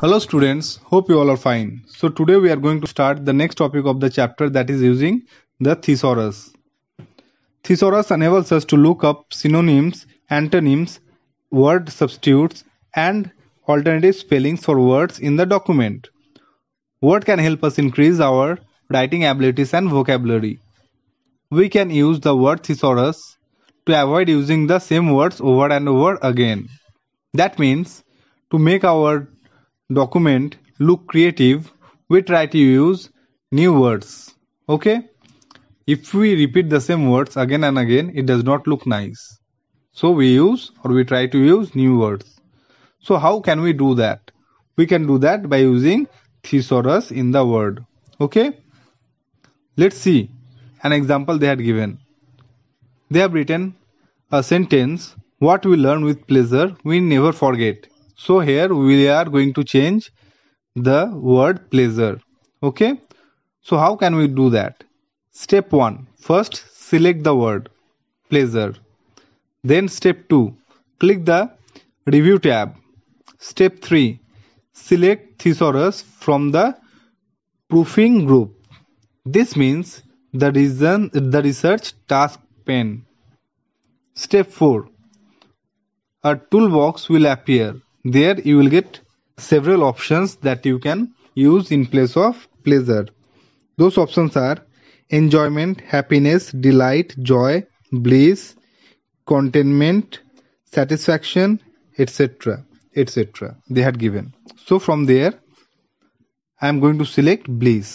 Hello students, hope you all are fine. So today we are going to start the next topic of the chapter that is using the thesaurus. Thesaurus enables us to look up synonyms, antonyms, word substitutes and alternative spellings for words in the document. Word can help us increase our writing abilities and vocabulary. We can use the word thesaurus to avoid using the same words over and over again. That means to make our document look creative we try to use new words okay if we repeat the same words again and again it does not look nice so we use or we try to use new words so how can we do that we can do that by using thesaurus in the word okay let's see an example they had given they have written a sentence what we learn with pleasure we never forget so here we are going to change the word pleasure okay so how can we do that step 1 first select the word pleasure then step 2 click the review tab step 3 select thesaurus from the proofing group this means the reason the research task pane step 4 a toolbox will appear there you will get several options that you can use in place of pleasure those options are enjoyment happiness delight joy bliss contentment satisfaction etc etc they had given so from there i am going to select bliss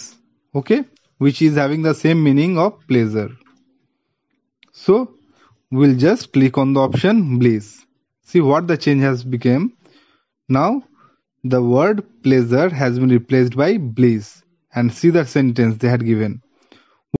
okay which is having the same meaning of pleasure so we'll just click on the option bliss see what the change has become now the word pleasure has been replaced by bliss and see the sentence they had given.